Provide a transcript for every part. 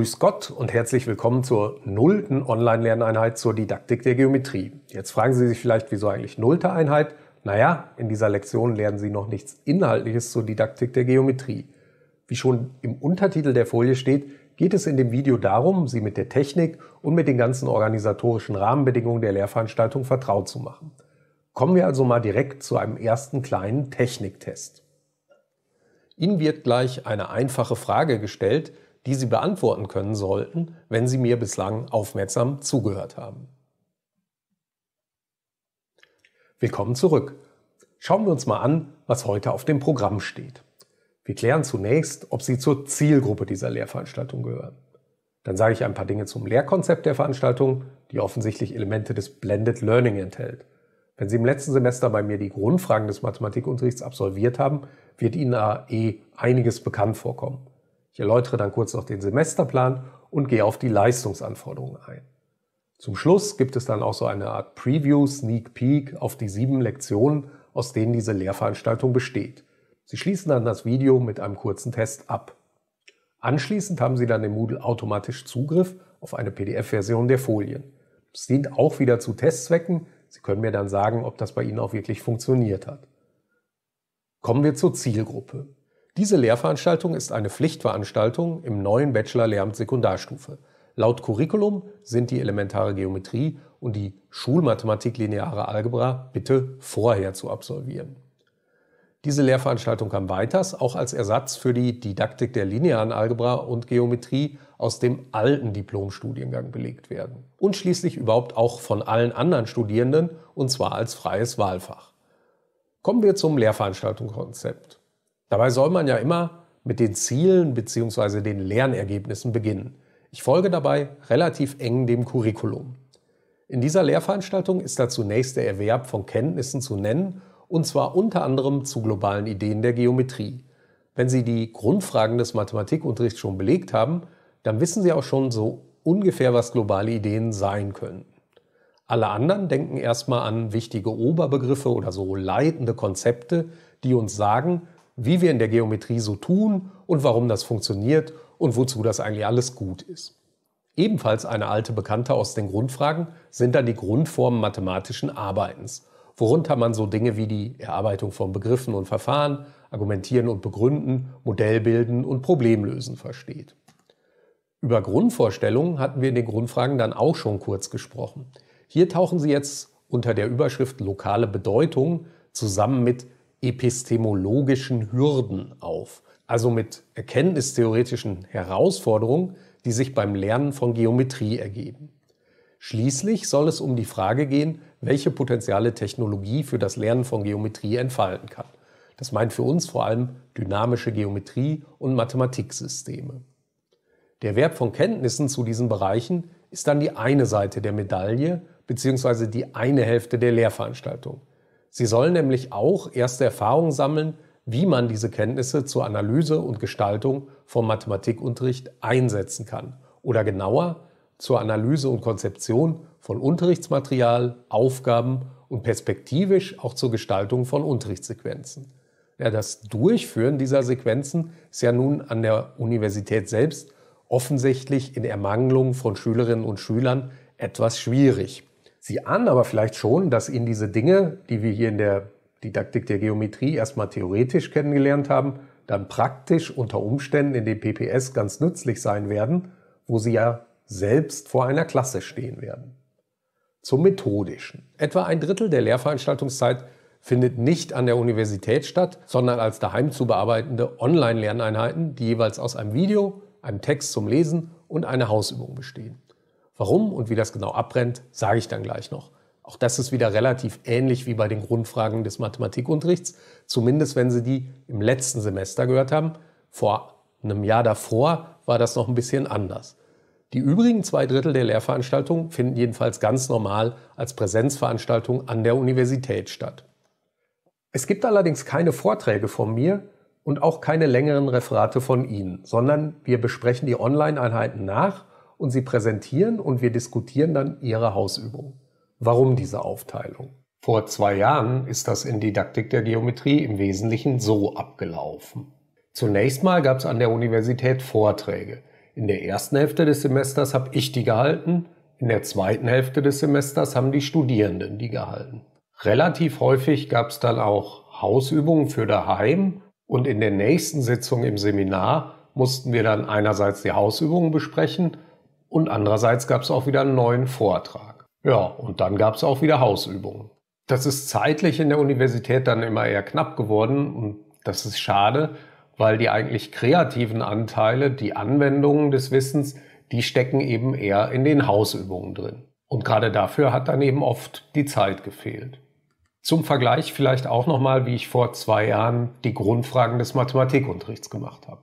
Grüß Gott und herzlich willkommen zur nullten Online-Lerneinheit zur Didaktik der Geometrie. Jetzt fragen Sie sich vielleicht, wieso eigentlich nullte Einheit? Naja, in dieser Lektion lernen Sie noch nichts Inhaltliches zur Didaktik der Geometrie. Wie schon im Untertitel der Folie steht, geht es in dem Video darum, Sie mit der Technik und mit den ganzen organisatorischen Rahmenbedingungen der Lehrveranstaltung vertraut zu machen. Kommen wir also mal direkt zu einem ersten kleinen Techniktest. Ihnen wird gleich eine einfache Frage gestellt, die Sie beantworten können sollten, wenn Sie mir bislang aufmerksam zugehört haben. Willkommen zurück. Schauen wir uns mal an, was heute auf dem Programm steht. Wir klären zunächst, ob Sie zur Zielgruppe dieser Lehrveranstaltung gehören. Dann sage ich ein paar Dinge zum Lehrkonzept der Veranstaltung, die offensichtlich Elemente des Blended Learning enthält. Wenn Sie im letzten Semester bei mir die Grundfragen des Mathematikunterrichts absolviert haben, wird Ihnen AE eh einiges bekannt vorkommen. Ich erläutere dann kurz noch den Semesterplan und gehe auf die Leistungsanforderungen ein. Zum Schluss gibt es dann auch so eine Art Preview, Sneak Peek auf die sieben Lektionen, aus denen diese Lehrveranstaltung besteht. Sie schließen dann das Video mit einem kurzen Test ab. Anschließend haben Sie dann im Moodle automatisch Zugriff auf eine PDF-Version der Folien. Es dient auch wieder zu Testzwecken. Sie können mir dann sagen, ob das bei Ihnen auch wirklich funktioniert hat. Kommen wir zur Zielgruppe. Diese Lehrveranstaltung ist eine Pflichtveranstaltung im neuen Bachelor-Lehramt Sekundarstufe. Laut Curriculum sind die elementare Geometrie und die Schulmathematik lineare Algebra bitte vorher zu absolvieren. Diese Lehrveranstaltung kam weiters auch als Ersatz für die Didaktik der linearen Algebra und Geometrie aus dem alten Diplomstudiengang belegt werden. Und schließlich überhaupt auch von allen anderen Studierenden und zwar als freies Wahlfach. Kommen wir zum Lehrveranstaltungskonzept. Dabei soll man ja immer mit den Zielen bzw. den Lernergebnissen beginnen. Ich folge dabei relativ eng dem Curriculum. In dieser Lehrveranstaltung ist da zunächst der Erwerb von Kenntnissen zu nennen, und zwar unter anderem zu globalen Ideen der Geometrie. Wenn Sie die Grundfragen des Mathematikunterrichts schon belegt haben, dann wissen Sie auch schon so ungefähr, was globale Ideen sein können. Alle anderen denken erstmal an wichtige Oberbegriffe oder so leitende Konzepte, die uns sagen, wie wir in der Geometrie so tun und warum das funktioniert und wozu das eigentlich alles gut ist. Ebenfalls eine alte Bekannte aus den Grundfragen sind dann die Grundformen mathematischen Arbeitens, worunter man so Dinge wie die Erarbeitung von Begriffen und Verfahren, Argumentieren und Begründen, Modellbilden und Problemlösen versteht. Über Grundvorstellungen hatten wir in den Grundfragen dann auch schon kurz gesprochen. Hier tauchen sie jetzt unter der Überschrift lokale Bedeutung zusammen mit epistemologischen Hürden auf, also mit erkenntnistheoretischen Herausforderungen, die sich beim Lernen von Geometrie ergeben. Schließlich soll es um die Frage gehen, welche Potenziale Technologie für das Lernen von Geometrie entfalten kann. Das meint für uns vor allem dynamische Geometrie und Mathematiksysteme. Der Wert von Kenntnissen zu diesen Bereichen ist dann die eine Seite der Medaille bzw. die eine Hälfte der Lehrveranstaltung. Sie sollen nämlich auch erste Erfahrungen sammeln, wie man diese Kenntnisse zur Analyse und Gestaltung vom Mathematikunterricht einsetzen kann oder genauer zur Analyse und Konzeption von Unterrichtsmaterial, Aufgaben und perspektivisch auch zur Gestaltung von Unterrichtssequenzen. Ja, das Durchführen dieser Sequenzen ist ja nun an der Universität selbst offensichtlich in Ermangelung von Schülerinnen und Schülern etwas schwierig sie an, aber vielleicht schon, dass ihnen diese Dinge, die wir hier in der Didaktik der Geometrie erstmal theoretisch kennengelernt haben, dann praktisch unter Umständen in dem PPS ganz nützlich sein werden, wo sie ja selbst vor einer Klasse stehen werden. Zum Methodischen. Etwa ein Drittel der Lehrveranstaltungszeit findet nicht an der Universität statt, sondern als daheim zu bearbeitende Online-Lerneinheiten, die jeweils aus einem Video, einem Text zum Lesen und einer Hausübung bestehen. Warum und wie das genau abbrennt, sage ich dann gleich noch. Auch das ist wieder relativ ähnlich wie bei den Grundfragen des Mathematikunterrichts, zumindest wenn Sie die im letzten Semester gehört haben. Vor einem Jahr davor war das noch ein bisschen anders. Die übrigen zwei Drittel der Lehrveranstaltungen finden jedenfalls ganz normal als Präsenzveranstaltung an der Universität statt. Es gibt allerdings keine Vorträge von mir und auch keine längeren Referate von Ihnen, sondern wir besprechen die Online-Einheiten nach und sie präsentieren und wir diskutieren dann ihre Hausübung. Warum diese Aufteilung? Vor zwei Jahren ist das in Didaktik der Geometrie im Wesentlichen so abgelaufen. Zunächst mal gab es an der Universität Vorträge. In der ersten Hälfte des Semesters habe ich die gehalten, in der zweiten Hälfte des Semesters haben die Studierenden die gehalten. Relativ häufig gab es dann auch Hausübungen für daheim und in der nächsten Sitzung im Seminar mussten wir dann einerseits die Hausübungen besprechen und andererseits gab es auch wieder einen neuen Vortrag. Ja, und dann gab es auch wieder Hausübungen. Das ist zeitlich in der Universität dann immer eher knapp geworden und das ist schade, weil die eigentlich kreativen Anteile, die Anwendungen des Wissens, die stecken eben eher in den Hausübungen drin. Und gerade dafür hat dann eben oft die Zeit gefehlt. Zum Vergleich vielleicht auch nochmal, wie ich vor zwei Jahren die Grundfragen des Mathematikunterrichts gemacht habe.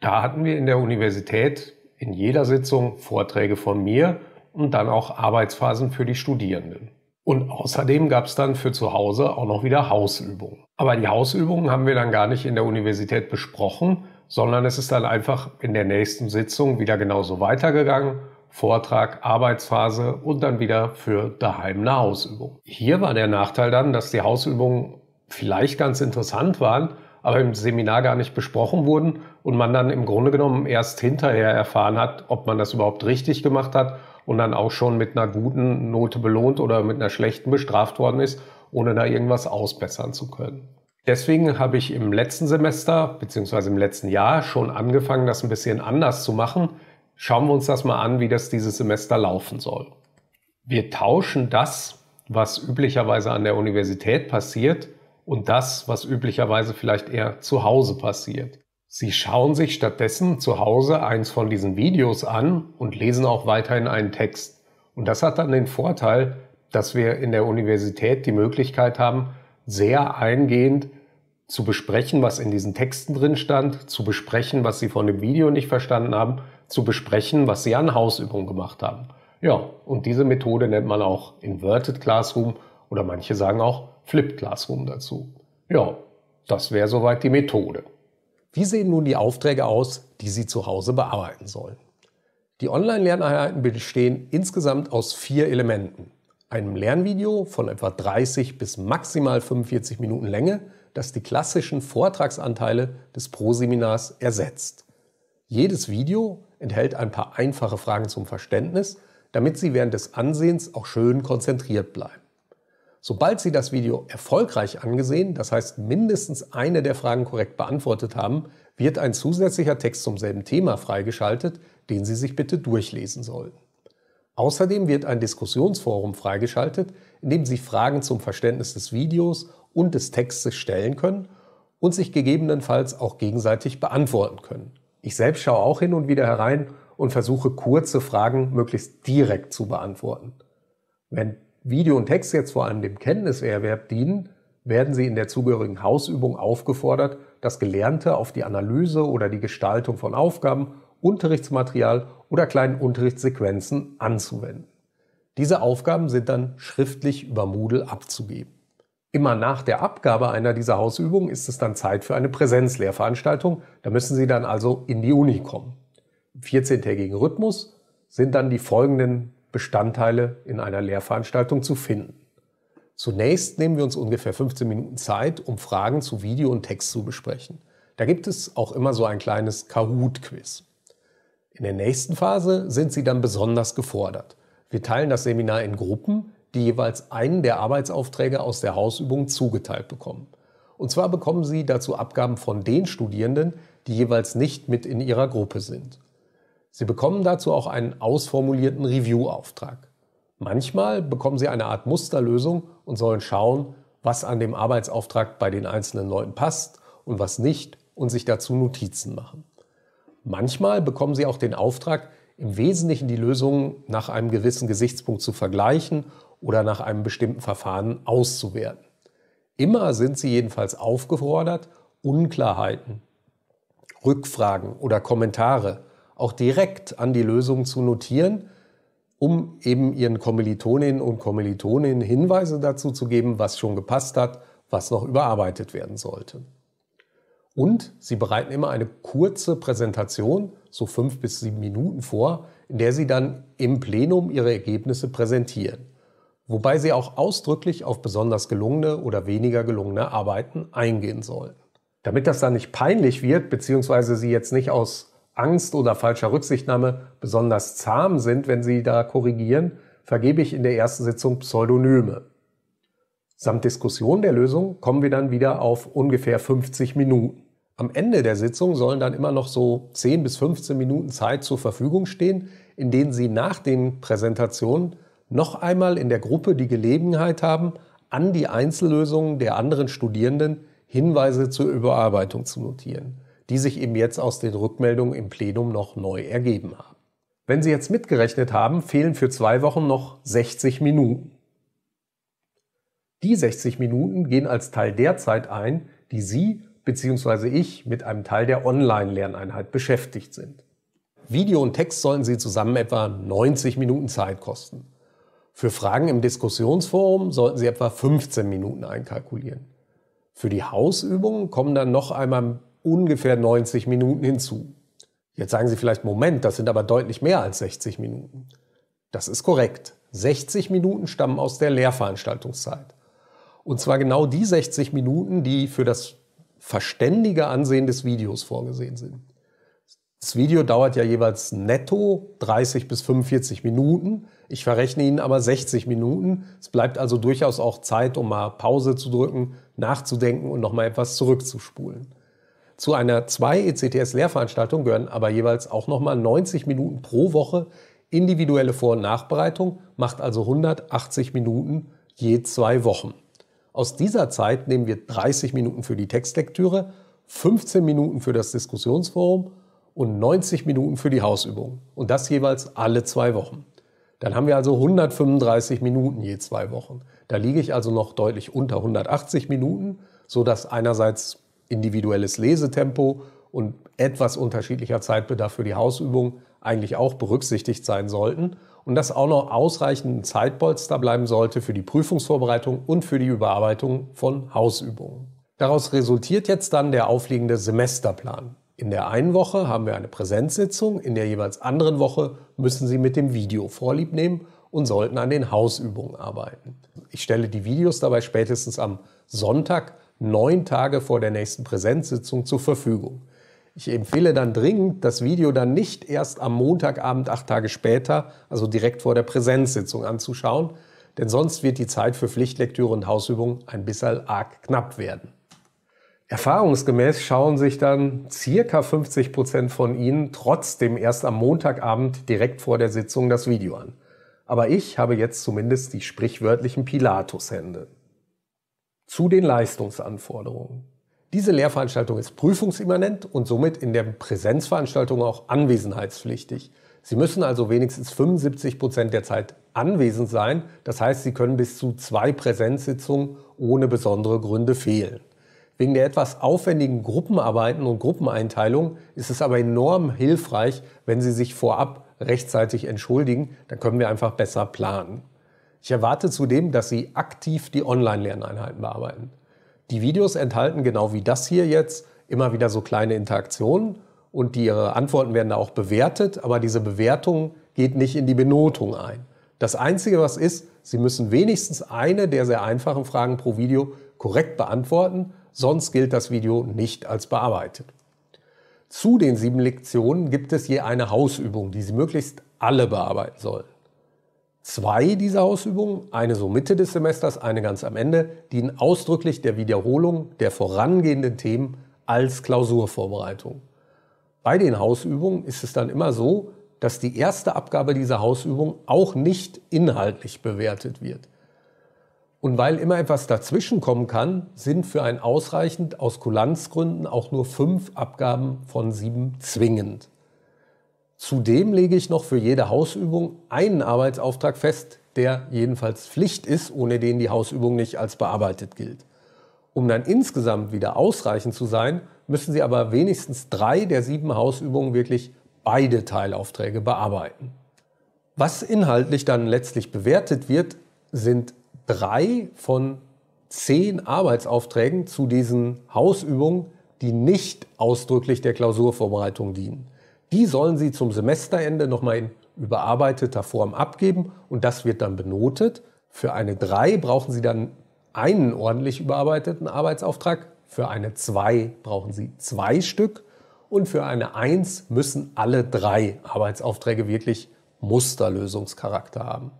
Da hatten wir in der Universität in jeder Sitzung Vorträge von mir und dann auch Arbeitsphasen für die Studierenden. Und außerdem gab es dann für zu Hause auch noch wieder Hausübungen. Aber die Hausübungen haben wir dann gar nicht in der Universität besprochen, sondern es ist dann einfach in der nächsten Sitzung wieder genauso weitergegangen. Vortrag, Arbeitsphase und dann wieder für daheim eine Hausübung. Hier war der Nachteil dann, dass die Hausübungen vielleicht ganz interessant waren, aber im Seminar gar nicht besprochen wurden und man dann im Grunde genommen erst hinterher erfahren hat, ob man das überhaupt richtig gemacht hat und dann auch schon mit einer guten Note belohnt oder mit einer schlechten bestraft worden ist, ohne da irgendwas ausbessern zu können. Deswegen habe ich im letzten Semester bzw. im letzten Jahr schon angefangen, das ein bisschen anders zu machen. Schauen wir uns das mal an, wie das dieses Semester laufen soll. Wir tauschen das, was üblicherweise an der Universität passiert, und das, was üblicherweise vielleicht eher zu Hause passiert. Sie schauen sich stattdessen zu Hause eins von diesen Videos an und lesen auch weiterhin einen Text. Und das hat dann den Vorteil, dass wir in der Universität die Möglichkeit haben, sehr eingehend zu besprechen, was in diesen Texten drin stand, zu besprechen, was Sie von dem Video nicht verstanden haben, zu besprechen, was Sie an Hausübungen gemacht haben. Ja, und diese Methode nennt man auch Inverted Classroom oder manche sagen auch Flip Classroom dazu. Ja, das wäre soweit die Methode. Wie sehen nun die Aufträge aus, die Sie zu Hause bearbeiten sollen? Die Online-Lerneinheiten bestehen insgesamt aus vier Elementen. Einem Lernvideo von etwa 30 bis maximal 45 Minuten Länge, das die klassischen Vortragsanteile des Pro-Seminars ersetzt. Jedes Video enthält ein paar einfache Fragen zum Verständnis, damit Sie während des Ansehens auch schön konzentriert bleiben. Sobald Sie das Video erfolgreich angesehen, das heißt mindestens eine der Fragen korrekt beantwortet haben, wird ein zusätzlicher Text zum selben Thema freigeschaltet, den Sie sich bitte durchlesen sollten. Außerdem wird ein Diskussionsforum freigeschaltet, in dem Sie Fragen zum Verständnis des Videos und des Textes stellen können und sich gegebenenfalls auch gegenseitig beantworten können. Ich selbst schaue auch hin und wieder herein und versuche kurze Fragen möglichst direkt zu beantworten. Wenn Video und Text jetzt vor allem dem Kenntniserwerb dienen, werden Sie in der zugehörigen Hausübung aufgefordert, das Gelernte auf die Analyse oder die Gestaltung von Aufgaben, Unterrichtsmaterial oder kleinen Unterrichtssequenzen anzuwenden. Diese Aufgaben sind dann schriftlich über Moodle abzugeben. Immer nach der Abgabe einer dieser Hausübungen ist es dann Zeit für eine Präsenzlehrveranstaltung. Da müssen Sie dann also in die Uni kommen. Im 14-tägigen Rhythmus sind dann die folgenden Bestandteile in einer Lehrveranstaltung zu finden. Zunächst nehmen wir uns ungefähr 15 Minuten Zeit, um Fragen zu Video und Text zu besprechen. Da gibt es auch immer so ein kleines Kahoot-Quiz. In der nächsten Phase sind Sie dann besonders gefordert. Wir teilen das Seminar in Gruppen, die jeweils einen der Arbeitsaufträge aus der Hausübung zugeteilt bekommen. Und zwar bekommen Sie dazu Abgaben von den Studierenden, die jeweils nicht mit in Ihrer Gruppe sind. Sie bekommen dazu auch einen ausformulierten Review-Auftrag. Manchmal bekommen Sie eine Art Musterlösung und sollen schauen, was an dem Arbeitsauftrag bei den einzelnen Leuten passt und was nicht und sich dazu Notizen machen. Manchmal bekommen Sie auch den Auftrag, im Wesentlichen die Lösungen nach einem gewissen Gesichtspunkt zu vergleichen oder nach einem bestimmten Verfahren auszuwerten. Immer sind Sie jedenfalls aufgefordert, Unklarheiten, Rückfragen oder Kommentare auch direkt an die Lösung zu notieren, um eben ihren Kommilitoninnen und Kommilitoninnen Hinweise dazu zu geben, was schon gepasst hat, was noch überarbeitet werden sollte. Und sie bereiten immer eine kurze Präsentation, so fünf bis sieben Minuten vor, in der sie dann im Plenum ihre Ergebnisse präsentieren. Wobei sie auch ausdrücklich auf besonders gelungene oder weniger gelungene Arbeiten eingehen sollen. Damit das dann nicht peinlich wird, beziehungsweise sie jetzt nicht aus Angst oder falscher Rücksichtnahme besonders zahm sind, wenn sie da korrigieren, vergebe ich in der ersten Sitzung Pseudonyme. Samt Diskussion der Lösung kommen wir dann wieder auf ungefähr 50 Minuten. Am Ende der Sitzung sollen dann immer noch so 10 bis 15 Minuten Zeit zur Verfügung stehen, in denen Sie nach den Präsentationen noch einmal in der Gruppe die Gelegenheit haben, an die Einzellösungen der anderen Studierenden Hinweise zur Überarbeitung zu notieren die sich eben jetzt aus den Rückmeldungen im Plenum noch neu ergeben haben. Wenn Sie jetzt mitgerechnet haben, fehlen für zwei Wochen noch 60 Minuten. Die 60 Minuten gehen als Teil der Zeit ein, die Sie bzw. ich mit einem Teil der Online-Lerneinheit beschäftigt sind. Video und Text sollen Sie zusammen etwa 90 Minuten Zeit kosten. Für Fragen im Diskussionsforum sollten Sie etwa 15 Minuten einkalkulieren. Für die Hausübungen kommen dann noch einmal ungefähr 90 Minuten hinzu. Jetzt sagen Sie vielleicht, Moment, das sind aber deutlich mehr als 60 Minuten. Das ist korrekt. 60 Minuten stammen aus der Lehrveranstaltungszeit. Und zwar genau die 60 Minuten, die für das verständige Ansehen des Videos vorgesehen sind. Das Video dauert ja jeweils netto 30 bis 45 Minuten. Ich verrechne Ihnen aber 60 Minuten. Es bleibt also durchaus auch Zeit, um mal Pause zu drücken, nachzudenken und nochmal etwas zurückzuspulen. Zu einer 2-ECTS-Lehrveranstaltung e gehören aber jeweils auch nochmal 90 Minuten pro Woche individuelle Vor- und Nachbereitung, macht also 180 Minuten je zwei Wochen. Aus dieser Zeit nehmen wir 30 Minuten für die Textlektüre, 15 Minuten für das Diskussionsforum und 90 Minuten für die Hausübung. Und das jeweils alle zwei Wochen. Dann haben wir also 135 Minuten je zwei Wochen. Da liege ich also noch deutlich unter 180 Minuten, sodass einerseits individuelles Lesetempo und etwas unterschiedlicher Zeitbedarf für die Hausübung eigentlich auch berücksichtigt sein sollten und dass auch noch ausreichend ein Zeitpolster bleiben sollte für die Prüfungsvorbereitung und für die Überarbeitung von Hausübungen. Daraus resultiert jetzt dann der aufliegende Semesterplan. In der einen Woche haben wir eine Präsenzsitzung, in der jeweils anderen Woche müssen Sie mit dem Video Vorlieb nehmen und sollten an den Hausübungen arbeiten. Ich stelle die Videos dabei spätestens am Sonntag neun Tage vor der nächsten Präsenzsitzung zur Verfügung. Ich empfehle dann dringend, das Video dann nicht erst am Montagabend acht Tage später, also direkt vor der Präsenzsitzung anzuschauen, denn sonst wird die Zeit für Pflichtlektüre und Hausübung ein bisschen arg knapp werden. Erfahrungsgemäß schauen sich dann circa 50% Prozent von Ihnen trotzdem erst am Montagabend direkt vor der Sitzung das Video an. Aber ich habe jetzt zumindest die sprichwörtlichen Pilatushände zu den Leistungsanforderungen. Diese Lehrveranstaltung ist prüfungsimmanent und somit in der Präsenzveranstaltung auch anwesenheitspflichtig. Sie müssen also wenigstens 75 Prozent der Zeit anwesend sein. Das heißt, Sie können bis zu zwei Präsenzsitzungen ohne besondere Gründe fehlen. Wegen der etwas aufwendigen Gruppenarbeiten und Gruppeneinteilung ist es aber enorm hilfreich, wenn Sie sich vorab rechtzeitig entschuldigen. Dann können wir einfach besser planen. Ich erwarte zudem, dass Sie aktiv die Online-Lerneinheiten bearbeiten. Die Videos enthalten genau wie das hier jetzt immer wieder so kleine Interaktionen und die, Ihre Antworten werden da auch bewertet, aber diese Bewertung geht nicht in die Benotung ein. Das Einzige, was ist, Sie müssen wenigstens eine der sehr einfachen Fragen pro Video korrekt beantworten, sonst gilt das Video nicht als bearbeitet. Zu den sieben Lektionen gibt es je eine Hausübung, die Sie möglichst alle bearbeiten sollen. Zwei dieser Hausübungen, eine so Mitte des Semesters, eine ganz am Ende, dienen ausdrücklich der Wiederholung der vorangehenden Themen als Klausurvorbereitung. Bei den Hausübungen ist es dann immer so, dass die erste Abgabe dieser Hausübung auch nicht inhaltlich bewertet wird. Und weil immer etwas dazwischen kommen kann, sind für ein ausreichend aus Kulanzgründen auch nur fünf Abgaben von sieben zwingend. Zudem lege ich noch für jede Hausübung einen Arbeitsauftrag fest, der jedenfalls Pflicht ist, ohne den die Hausübung nicht als bearbeitet gilt. Um dann insgesamt wieder ausreichend zu sein, müssen Sie aber wenigstens drei der sieben Hausübungen wirklich beide Teilaufträge bearbeiten. Was inhaltlich dann letztlich bewertet wird, sind drei von zehn Arbeitsaufträgen zu diesen Hausübungen, die nicht ausdrücklich der Klausurvorbereitung dienen. Die sollen sie zum Semesterende nochmal in überarbeiteter Form abgeben und das wird dann benotet. Für eine 3 brauchen sie dann einen ordentlich überarbeiteten Arbeitsauftrag, für eine 2 brauchen sie zwei Stück und für eine 1 müssen alle drei Arbeitsaufträge wirklich Musterlösungscharakter haben.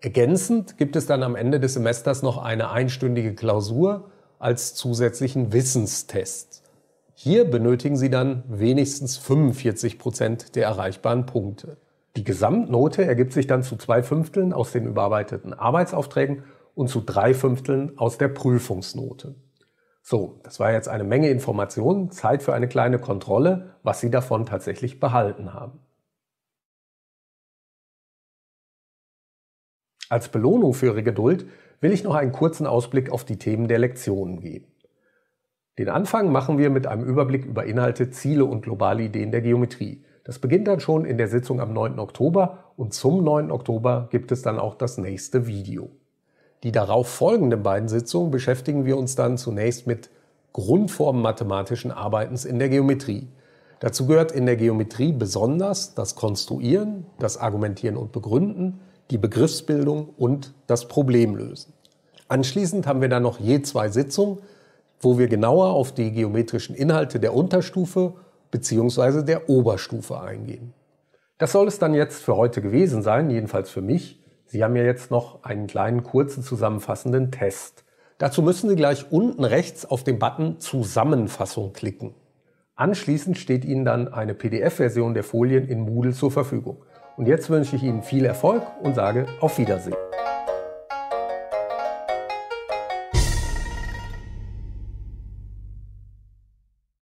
Ergänzend gibt es dann am Ende des Semesters noch eine einstündige Klausur als zusätzlichen Wissenstest. Hier benötigen Sie dann wenigstens 45 Prozent der erreichbaren Punkte. Die Gesamtnote ergibt sich dann zu zwei Fünfteln aus den überarbeiteten Arbeitsaufträgen und zu drei Fünfteln aus der Prüfungsnote. So, das war jetzt eine Menge Informationen, Zeit für eine kleine Kontrolle, was Sie davon tatsächlich behalten haben. Als Belohnung für Ihre Geduld will ich noch einen kurzen Ausblick auf die Themen der Lektionen geben. Den Anfang machen wir mit einem Überblick über Inhalte, Ziele und globale Ideen der Geometrie. Das beginnt dann schon in der Sitzung am 9. Oktober und zum 9. Oktober gibt es dann auch das nächste Video. Die darauf folgenden beiden Sitzungen beschäftigen wir uns dann zunächst mit Grundformen mathematischen Arbeitens in der Geometrie. Dazu gehört in der Geometrie besonders das Konstruieren, das Argumentieren und Begründen, die Begriffsbildung und das Problemlösen. Anschließend haben wir dann noch je zwei Sitzungen wo wir genauer auf die geometrischen Inhalte der Unterstufe bzw. der Oberstufe eingehen. Das soll es dann jetzt für heute gewesen sein, jedenfalls für mich. Sie haben ja jetzt noch einen kleinen kurzen zusammenfassenden Test. Dazu müssen Sie gleich unten rechts auf den Button Zusammenfassung klicken. Anschließend steht Ihnen dann eine PDF-Version der Folien in Moodle zur Verfügung. Und jetzt wünsche ich Ihnen viel Erfolg und sage auf Wiedersehen.